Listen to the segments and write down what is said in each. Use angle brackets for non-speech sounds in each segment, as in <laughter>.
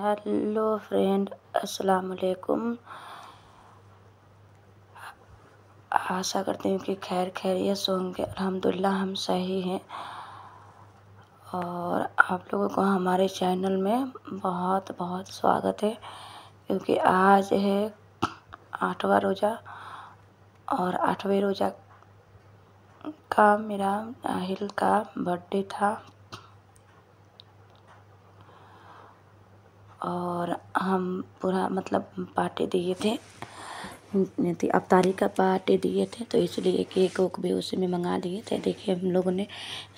hello friend अस्सलाम वालेकुम आशा करती हूँ कि खैर खैरियत से होंगे अल्हम्दुलिल्लाह हम सही हैं और आप लोगों को हमारे चैनल में बहुत बहुत स्वागत है क्योंकि आज है आठवां रोज़ा और आठवें रोज़ा का मेरा नाहिल का बर्थडे था और हम पूरा मतलब पार्टी दिए थे अवतारी का पार्टी दिए थे तो इसलिए केक वोक भी उसी में मंगा दिए थे देखिए हम लोगों ने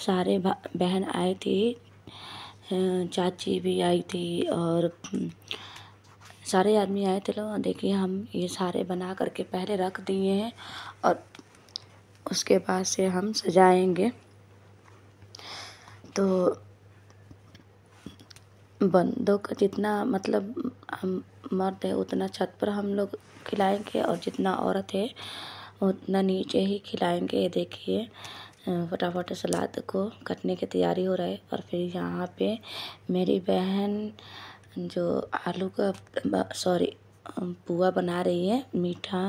सारे बहन आई थी चाची भी आई थी और हम्म, सारे आदमी आए थे लोग देखिए हम ये सारे बना करके पहले रख दिए हैं और उसके बाद से हम सजाएंगे तो बंदों का जितना मतलब हम मर्द है उतना छत पर हम लोग खिलाएँगे और जितना औरत है उतना नीचे ही खिलाएँगे ये देखिए फटाफट सलाद को कटने की तैयारी हो रही है और फिर यहाँ पे मेरी बहन जो आलू का सॉरी पुआ बना रही है मीठा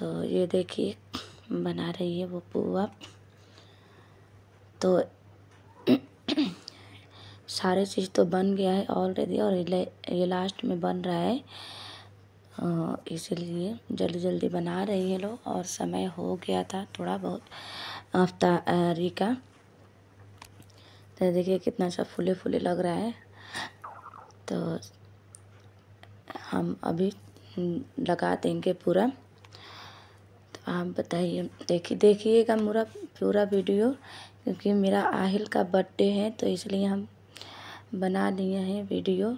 तो ये देखिए बना रही है वो पुआ तो <clears throat> सारे चीज़ तो बन गया है ऑलरेडी और ये लास्ट में बन रहा है इसीलिए जल्दी जल्दी बना रही हैं लोग और समय हो गया था थोड़ा बहुत अफ्तारी का तो देखिए कितना अच्छा फूले फूले लग रहा है तो हम अभी लगा देंगे पूरा तो आप बताइए देखिए देखिएगा मेरा पूरा वीडियो क्योंकि मेरा आहिल का बर्थडे है तो इसलिए हम बना लिए हैं वीडियो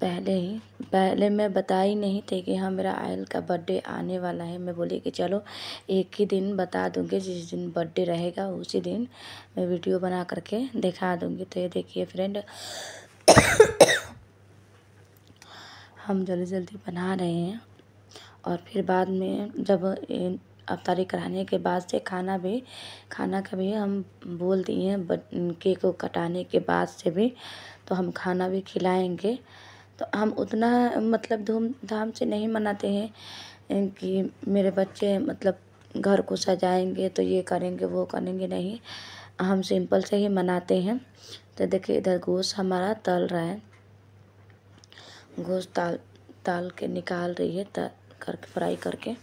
पहले ही पहले मैं बता ही नहीं थी कि हाँ मेरा आयल का बर्थडे आने वाला है मैं बोली कि चलो एक ही दिन बता दूँगी जिस दिन बर्थडे रहेगा उसी दिन मैं वीडियो बना करके दिखा दूँगी तो ये देखिए फ्रेंड हम जल्दी जल्दी बना रहे हैं और फिर बाद में जब अफ्तारी कराने के बाद से खाना भी खाना का भी हम बोल दिए हैं केक को कटाने के बाद से भी तो हम खाना भी खिलाएंगे तो हम उतना मतलब धूमधाम से नहीं मनाते हैं कि मेरे बच्चे मतलब घर को सजाएंगे तो ये करेंगे वो करेंगे नहीं हम सिंपल से ही मनाते हैं तो देखिए इधर गोश्त हमारा तल रहा है गोश्त ताल ताल के निकाल रही है कर करके फ्राई करके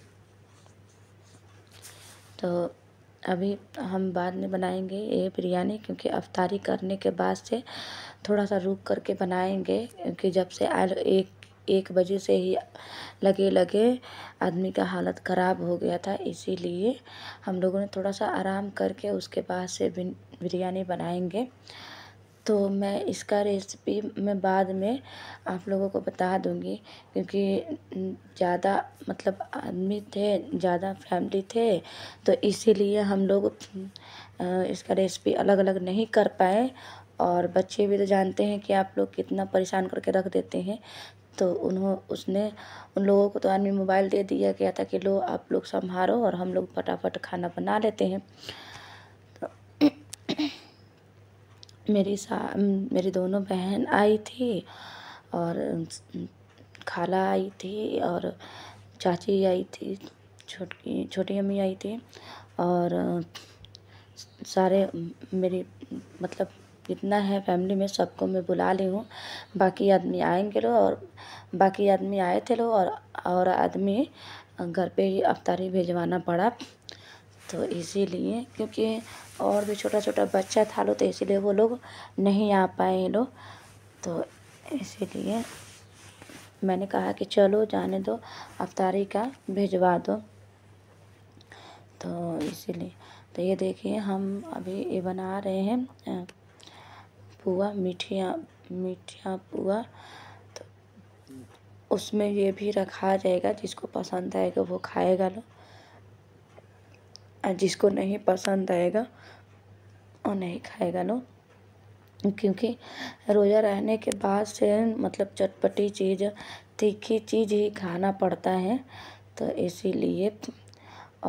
तो अभी हम बाद में बनाएँगे ये बिरयानी क्योंकि अफ्तारी करने के बाद से थोड़ा सा रुक करके बनाएँगे क्योंकि जब से आयल एक एक बजे से ही लगे लगे आदमी का हालत ख़राब हो गया था इसीलिए हम लोगों ने थोड़ा सा आराम करके उसके बाद से बिन बिरयानी बनाएंगे तो मैं इसका रेसिपी मैं बाद में आप लोगों को बता दूँगी क्योंकि ज़्यादा मतलब आदमी थे ज़्यादा फैमिली थे तो इसीलिए हम लोग इसका रेसिपी अलग अलग नहीं कर पाए और बच्चे भी तो जानते हैं कि आप लोग कितना परेशान करके रख देते हैं तो उन्हों उसने उन लोगों को तो आदमी मोबाइल दे दिया गया था कि लो आप लोग संभारो और हम लोग फटाफट खाना बना लेते हैं मेरी सा मेरी दोनों बहन आई थी और खाला आई थी और चाची आई थी छोटी छोटी अम्मी आई थी और सारे मेरी मतलब जितना है फैमिली में सबको मैं बुला ली हूँ बाकी आदमी आएंगे लोग और बाकी आदमी आए थे लोग और और आदमी घर पे ही अफ्तारी भिजवाना पड़ा तो इसीलिए क्योंकि और भी छोटा छोटा बच्चा था लो तो इसीलिए वो लोग नहीं आ पाए लोग तो इसीलिए मैंने कहा कि चलो जाने दो अफ्तारी का भिजवा दो तो इसीलिए तो ये देखिए हम अभी ये बना रहे हैं पुआ मीठिया मीठिया पुआ तो उसमें ये भी रखा जाएगा जिसको पसंद आएगा वो खाएगा लोग और जिसको नहीं पसंद आएगा वो नहीं खाएगा लोग क्योंकि रोज़ा रहने के बाद से मतलब चटपटी चीज़ तीखी चीज़ ही खाना पड़ता है तो इसीलिए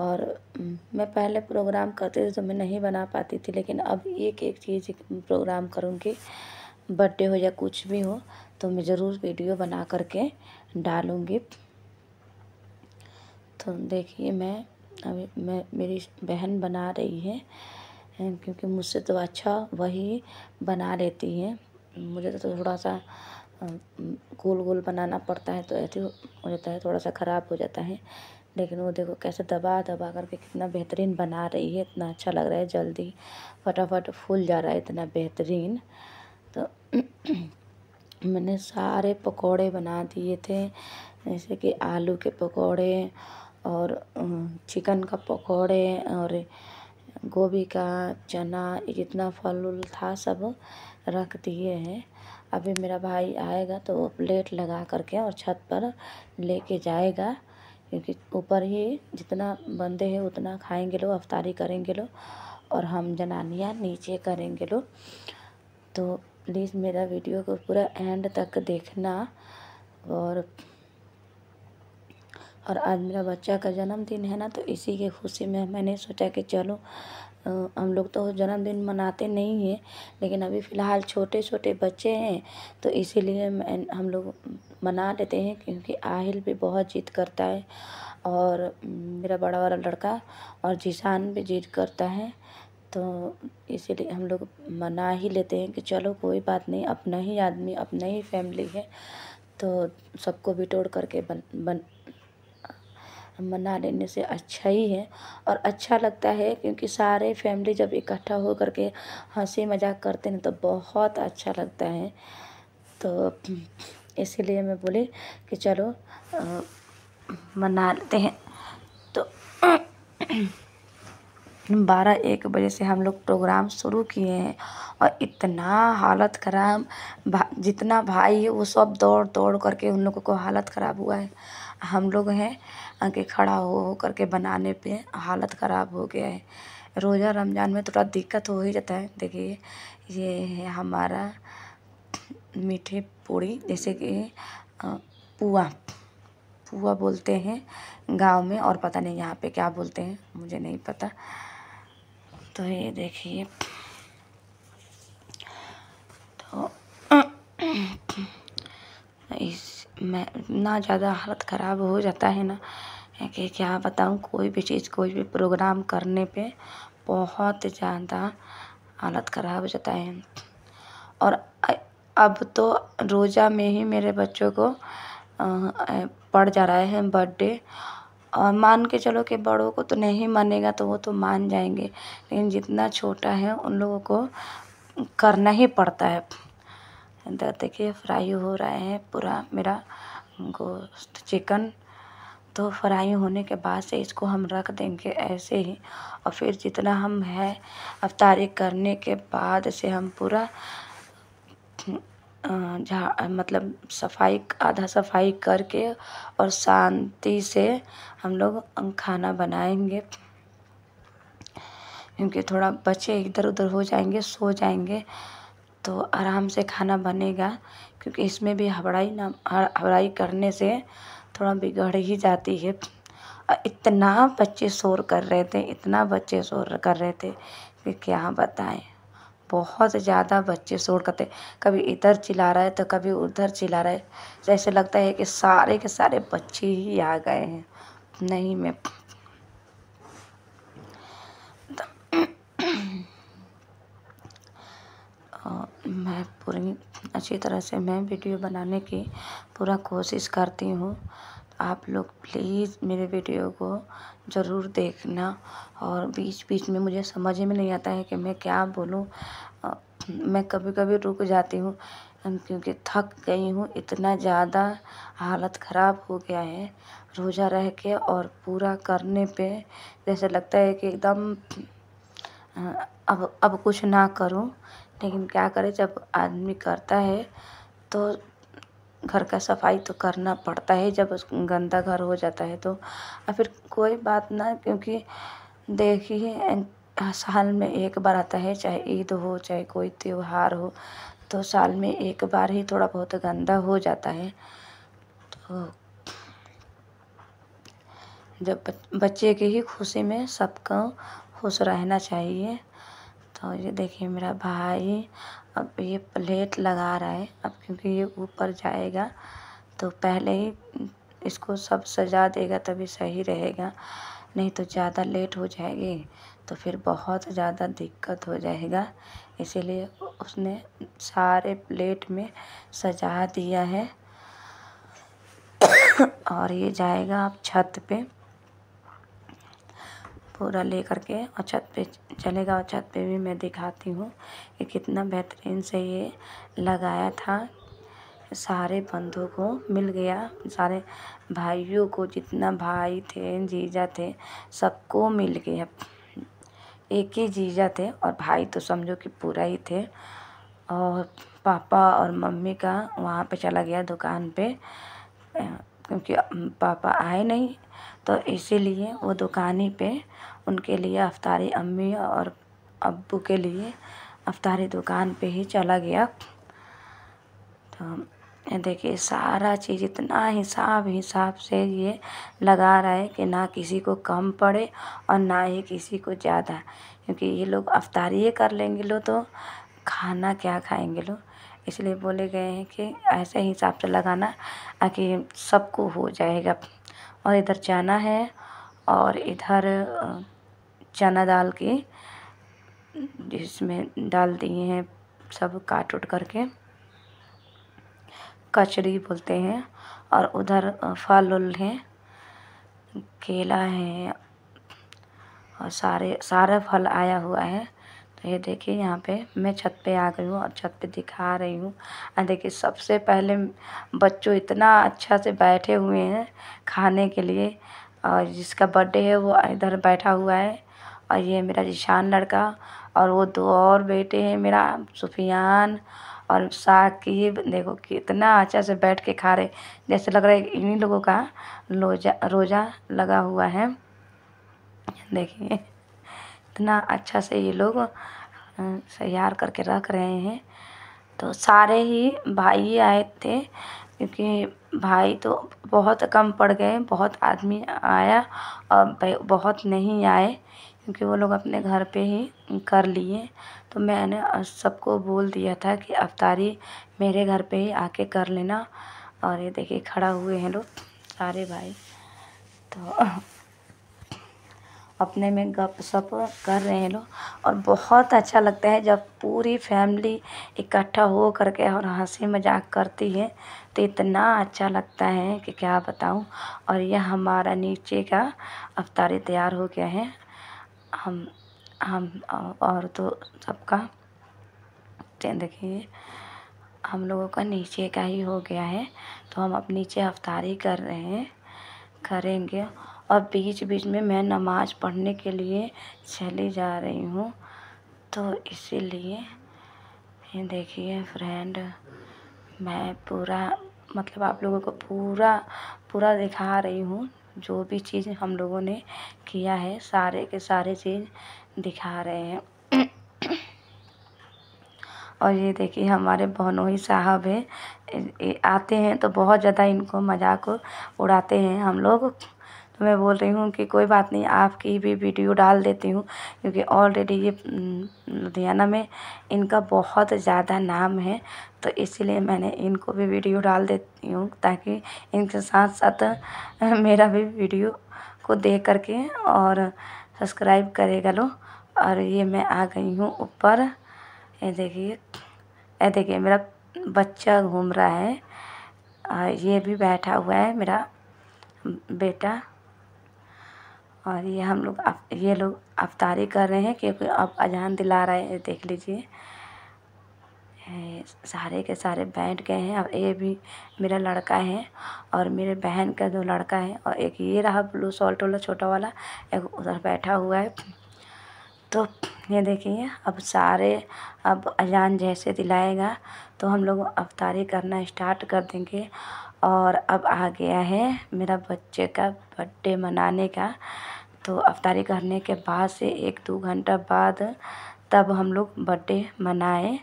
और मैं पहले प्रोग्राम करती थी तो मैं नहीं बना पाती थी लेकिन अब एक एक चीज़ प्रोग्राम करूँगी बर्थडे हो या कुछ भी हो तो मैं ज़रूर वीडियो बना करके डालूँगी तो देखिए मैं अभी मैं मेरी बहन बना रही है क्योंकि मुझसे तो अच्छा वही बना लेती है मुझे तो थोड़ा सा गोल गोल बनाना पड़ता है तो ऐसे हो जाता है थोड़ा सा ख़राब हो जाता है लेकिन वो देखो कैसे दबा दबा करके कितना बेहतरीन बना रही है इतना अच्छा लग रहा है जल्दी फटाफट फूल जा रहा है इतना बेहतरीन तो <clears throat> मैंने सारे पकोड़े बना दिए थे जैसे कि आलू के पकोड़े और चिकन का पकौड़े और गोभी का चना जितना फल उल था सब रख दिए हैं अभी मेरा भाई आएगा तो वो प्लेट लगा करके और छत पर लेके जाएगा क्योंकि ऊपर ही जितना बंदे हैं उतना खाएंगे लोग अफ्तारी करेंगे लोग और हम जनानियाँ नीचे करेंगे लोग तो प्लीज़ मेरा वीडियो को पूरा एंड तक देखना और और आज मेरा बच्चा का जन्मदिन है ना तो इसी की खुशी में मैंने सोचा कि चलो हम लोग तो जन्मदिन मनाते नहीं हैं लेकिन अभी फ़िलहाल छोटे छोटे बच्चे हैं तो इसीलिए मैं हम लोग मना लेते हैं क्योंकि आहिल भी बहुत जिद करता है और मेरा बड़ा वाला लड़का और जिसान भी जिद करता है तो इसीलिए हम लोग मना ही लेते हैं कि चलो कोई बात नहीं अपना ही आदमी अपना ही फैमिली है तो सबको बिटोड़ करके बन बन बना लेने से अच्छा ही है और अच्छा लगता है क्योंकि सारे फैमिली जब इकट्ठा होकर के हंसी मजाक करते हैं तो बहुत अच्छा लगता है तो इसीलिए मैं बोली कि चलो मना लेते हैं तो बारह एक बजे से हम लोग प्रोग्राम शुरू किए हैं और इतना हालत ख़राब भा, जितना भाई है वो सब दौड़ दौड़ करके उन लोगों को हालत ख़राब हुआ है हम लोग हैं आके खड़ा हो हो करके बनाने पे हालत ख़राब हो गया है रोज़ा रमज़ान में थोड़ा दिक्कत हो ही जाता है देखिए ये है हमारा मीठे पूड़ी जैसे कि पुआ पुआ बोलते हैं गांव में और पता नहीं यहाँ पे क्या बोलते हैं मुझे नहीं पता तो ये देखिए तो इस मैं ना ज़्यादा हालत ख़राब हो जाता है ना कि क्या बताऊँ कोई भी चीज़ कोई भी प्रोग्राम करने पे बहुत ज़्यादा हालत ख़राब हो जाता है और अब तो रोज़ा में ही मेरे बच्चों को पड़ जा रहा है बर्थडे और मान के चलो कि बड़ों को तो नहीं मानेगा तो वो तो मान जाएंगे लेकिन जितना छोटा है उन लोगों को करना ही पड़ता है देखिए फ्राई हो रहा है पूरा मेरा गोश्त चिकन तो फ्राई होने के बाद से इसको हम रख देंगे ऐसे ही और फिर जितना हम है अब करने के बाद से हम पूरा झा मतलब सफाई आधा सफाई करके और शांति से हम लोग खाना बनाएंगे क्योंकि थोड़ा बच्चे इधर उधर हो जाएंगे सो जाएंगे तो आराम से खाना बनेगा क्योंकि इसमें भी हबड़ाई ना हबड़ाई करने से थोड़ा बिगड़ ही जाती है इतना बच्चे शोर कर रहे थे इतना बच्चे शोर कर रहे थे कि क्या बताएं बहुत ज़्यादा बच्चे शोर करते कभी इधर चिल्ला रहा है तो कभी उधर चिल्ला रहा है जैसे लगता है कि सारे के सारे बच्चे ही आ गए हैं नहीं मैं <clears throat> मैं पूरी अच्छी तरह से मैं वीडियो बनाने की पूरा कोशिश करती हूँ आप लोग प्लीज़ मेरे वीडियो को ज़रूर देखना और बीच बीच में मुझे समझ में नहीं आता है कि मैं क्या बोलूँ मैं कभी कभी रुक जाती हूँ क्योंकि थक गई हूँ इतना ज़्यादा हालत ख़राब हो गया है रोज़ा रह के और पूरा करने पे जैसे लगता है कि एकदम अब अब कुछ ना करूं लेकिन क्या करें जब आदमी करता है तो घर का सफाई तो करना पड़ता है जब उस गंदा घर हो जाता है तो और फिर कोई बात ना क्योंकि देखिए साल में एक बार आता है चाहे ईद हो चाहे कोई त्योहार हो तो साल में एक बार ही थोड़ा बहुत गंदा हो जाता है तो जब बच्चे की ही खुशी में सबको खुश रहना चाहिए तो ये देखिए मेरा भाई अब ये प्लेट लगा रहा है अब क्योंकि ये ऊपर जाएगा तो पहले ही इसको सब सजा देगा तभी सही रहेगा नहीं तो ज़्यादा लेट हो जाएगी तो फिर बहुत ज़्यादा दिक्कत हो जाएगा इसीलिए उसने सारे प्लेट में सजा दिया है <coughs> और ये जाएगा अब छत पे पूरा ले करके और छत पे चलेगा और छत पे भी मैं दिखाती हूँ कि कितना बेहतरीन से ये लगाया था सारे बंधु को मिल गया सारे भाइयों को जितना भाई थे जीजा थे सबको मिल गया एक ही जीजा थे और भाई तो समझो कि पूरा ही थे और पापा और मम्मी का वहाँ पे चला गया दुकान पे क्योंकि पापा आए नहीं तो इसीलिए वो दुकान ही पे उनके लिए अफतारी अम्मी और अब्बू के लिए अफतारी दुकान पे ही चला गया तो देखिए सारा चीज़ इतना हिसाब हिसाब से ये लगा रहा है कि ना किसी को कम पड़े और ना ही किसी को ज़्यादा क्योंकि ये लोग अफ्तारी कर लेंगे लो तो खाना क्या खाएंगे लोग इसलिए बोले गए हैं कि ऐसे ही हिसाब से लगाना ताकि सबको हो जाएगा और इधर चना है और इधर चना दाल के जिसमें डाल दिए हैं सब काट उट करके कचरी बोलते हैं और उधर फल उल हैं केला है और सारे सारा फल आया हुआ है ये देखिए यहाँ पे मैं छत पे आ गई हूँ और छत पे दिखा रही हूँ और देखिए सबसे पहले बच्चों इतना अच्छा से बैठे हुए हैं खाने के लिए और जिसका बर्थडे है वो इधर बैठा हुआ है और ये मेरा ईशान लड़का और वो दो और बेटे हैं मेरा सुफियान और साकिब देखो कितना अच्छा से बैठ के खा रहे जैसे लग रहा है इन्हीं लोगों का रोजा रोज़ा लगा हुआ है देखिए इतना अच्छा से ये लोग तैयार करके रख रहे हैं तो सारे ही भाई आए थे क्योंकि भाई तो बहुत कम पड़ गए बहुत आदमी आया और बहुत नहीं आए क्योंकि वो लोग अपने घर पे ही कर लिए तो मैंने सबको बोल दिया था कि अफतारी मेरे घर पे ही आके कर लेना और ये देखिए खड़ा हुए हैं लोग सारे भाई तो अपने में गप सप कर रहे हैं लोग और बहुत अच्छा लगता है जब पूरी फैमिली इकट्ठा हो करके और हंसी मजाक करती है तो इतना अच्छा लगता है कि क्या बताऊं और यह हमारा नीचे का अवतारी तैयार हो गया है हम हम और तो सबका देखिए हम लोगों का नीचे का ही हो गया है तो हम अब नीचे अवतारी कर रहे हैं करेंगे और बीच बीच में मैं नमाज़ पढ़ने के लिए चली जा रही हूँ तो इसीलिए ये देखिए फ्रेंड मैं पूरा मतलब आप लोगों को पूरा पूरा दिखा रही हूँ जो भी चीज़ हम लोगों ने किया है सारे के सारे चीज़ दिखा रहे हैं और ये देखिए हमारे बहनोई साहब हैं आते हैं तो बहुत ज़्यादा इनको मजाक उड़ाते हैं हम लोग तो मैं बोल रही हूँ कि कोई बात नहीं आपकी भी वीडियो डाल देती हूँ क्योंकि ऑलरेडी ये हम्म, लुधियाना में इनका बहुत ज़्यादा नाम है तो इसीलिए मैंने इनको भी वीडियो डाल देती हूँ ताकि इनके साथ साथ <laughs> मेरा भी वीडियो को देख करके और सब्सक्राइब करेगा लो और ये मैं आ गई हूँ ऊपर ये देखिए ये देखिए मेरा बच्चा घूम रहा है और ये भी बैठा हुआ है मेरा बेटा और ये हम लोग ये लोग अफ्तारी कर रहे हैं क्योंकि अब अजान दिला रहे हैं देख लीजिए सारे के सारे बैठ गए हैं और ये भी मेरा लड़का है और मेरे बहन का दो लड़का है और एक ये रहा ब्लू सॉल्ट वाला छोटा वाला एक उधर बैठा हुआ है तो ये देखिए अब सारे अब अज़ान जैसे दिलाएगा तो हम लोग अवतारी करना स्टार्ट कर देंगे और अब आ गया है मेरा बच्चे का बर्थडे मनाने का तो अवतारी करने के बाद से एक दो घंटा बाद तब हम लोग बर्थडे मनाए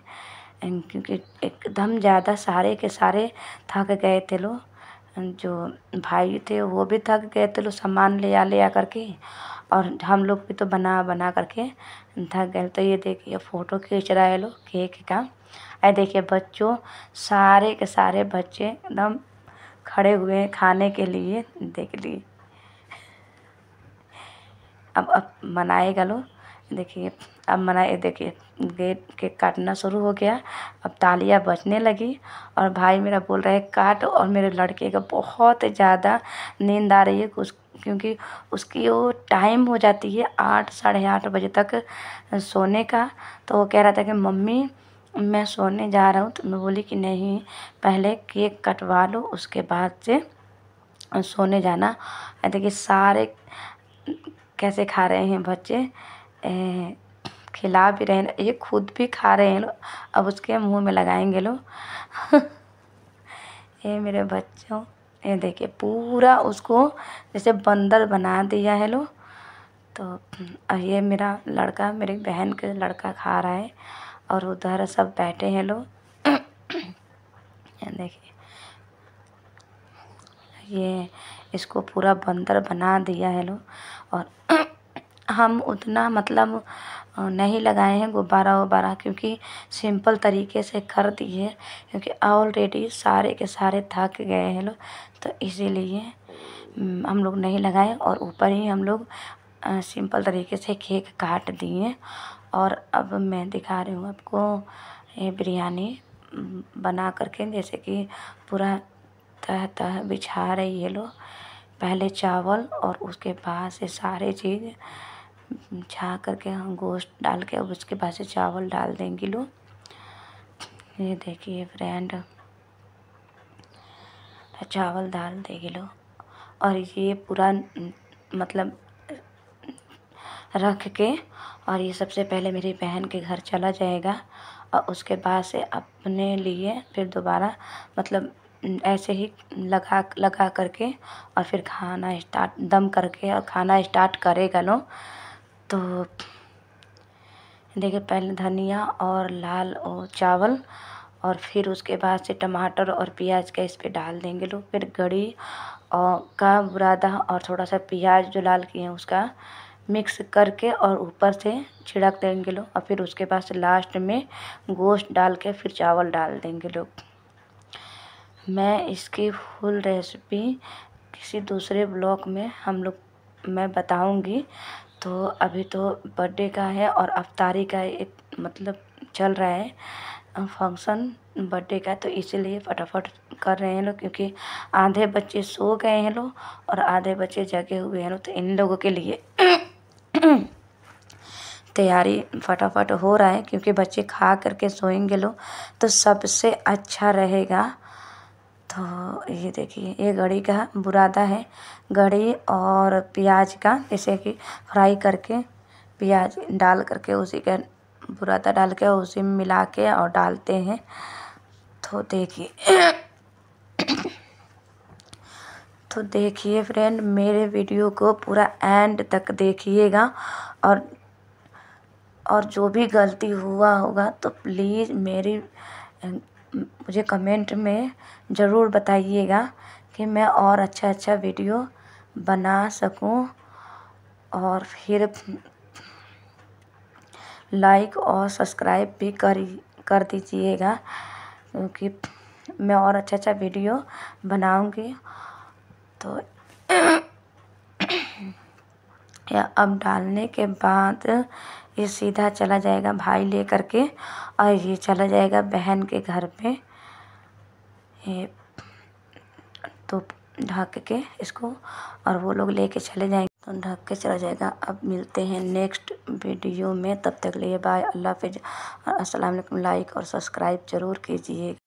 क्योंकि एकदम ज़्यादा सारे के सारे थक गए थे लोग जो भाई थे वो भी थक गए थे लोग सामान ले आ ले आ करके और हम लोग भी तो बना बना करके थक गए तो ये देखिए फोटो खींच रहा है लोग केक का अरे देखिए बच्चों सारे के सारे बच्चे एकदम खड़े हुए हैं खाने के लिए देख लिए अब अब मनाएगा लोग देखिए अब मनाए देखिए गेट के काटना शुरू हो गया अब तालियां बजने लगी और भाई मेरा बोल रहा है काट और मेरे लड़के का बहुत ज़्यादा नींद आ रही है कुछ क्योंकि उसकी वो टाइम हो जाती है आठ साढ़े आठ बजे तक सोने का तो वो कह रहा था कि मम्मी मैं सोने जा रहा हूँ तो मैं बोली कि नहीं पहले केक कटवा लो उसके बाद से सोने जाना कि सारे कैसे खा रहे हैं बच्चे ए, खिला भी रहे हैं ये खुद भी खा रहे हैं अब उसके मुंह में लगाएंगे लो <laughs> ये मेरे बच्चों ये देखिए पूरा उसको जैसे बंदर बना दिया है लो तो ये मेरा लड़का मेरी बहन के लड़का खा रहा है और उधर सब बैठे हैं लोग देखिए ये इसको पूरा बंदर बना दिया है लो और हम उतना मतलब नहीं लगाए हैं गुब्बारा वुब्बारा क्योंकि सिंपल तरीके से कर दिए क्योंकि ऑलरेडी सारे के सारे थक गए हैं लोग तो इसीलिए हम लोग नहीं लगाए और ऊपर ही हम लोग सिंपल तरीके से केक काट दिए और अब मैं दिखा रही हूँ आपको ये बिरयानी बना करके जैसे कि पूरा तह तह बिछा रही है लोग पहले चावल और उसके बाद से सारे चीज़ छा करके हम गोश्त डाल के अब उसके बाद से चावल डाल देंगे लो ये देखिए फ्रेंड चावल डाल देंगे लो और ये पूरा मतलब रख के और ये सबसे पहले मेरी बहन के घर चला जाएगा और उसके बाद से अपने लिए फिर दोबारा मतलब ऐसे ही लगा लगा करके और फिर खाना स्टार्ट दम करके और खाना स्टार्ट करेगा लो तो देखिए पहले धनिया और लाल और चावल और फिर उसके बाद से टमाटर और प्याज का इस पर डाल देंगे लोग फिर गड़ी और का बुरादा और थोड़ा सा प्याज जो लाल किए हैं उसका मिक्स करके और ऊपर से छिड़क देंगे लोग और फिर उसके बाद से लास्ट में गोश्त डाल के फिर चावल डाल देंगे लोग मैं इसकी फुल रेसिपी किसी दूसरे ब्लॉग में हम लोग मैं बताऊंगी तो अभी तो बर्थडे का है और अफतारी का एक मतलब चल रहा है फंक्शन बर्थडे का तो इसीलिए फटाफट कर रहे हैं लोग क्योंकि आधे बच्चे सो गए हैं लोग और आधे बच्चे जगे हुए हैं लोग तो इन लोगों के लिए <clears throat> तैयारी फटाफट हो रहा है क्योंकि बच्चे खा करके सोएंगे लोग तो सबसे अच्छा रहेगा तो ये देखिए ये गड़ी का बुरादा है गड़ी और प्याज का जैसे कि फ्राई करके प्याज डाल करके उसी का बुरादा डाल के उसी में मिला के और डालते हैं तो देखिए तो देखिए फ्रेंड मेरे वीडियो को पूरा एंड तक देखिएगा और और जो भी गलती हुआ होगा तो प्लीज़ मेरी मुझे कमेंट में ज़रूर बताइएगा कि मैं और अच्छा अच्छा वीडियो बना सकूँ और फिर लाइक और सब्सक्राइब भी कर कर दीजिएगा क्योंकि मैं और अच्छा अच्छा वीडियो बनाऊंगी तो <coughs> या अब डालने के बाद ये सीधा चला जाएगा भाई ले करके और ये चला जाएगा बहन के घर पे ये तो ढक के इसको और वो लोग लेके चले जाएंगे तो ढक के चला जाएगा अब मिलते हैं नेक्स्ट वीडियो में तब तक लिए बाय अल्लाह हाफिज़ असल लाइक और सब्सक्राइब ज़रूर कीजिएगा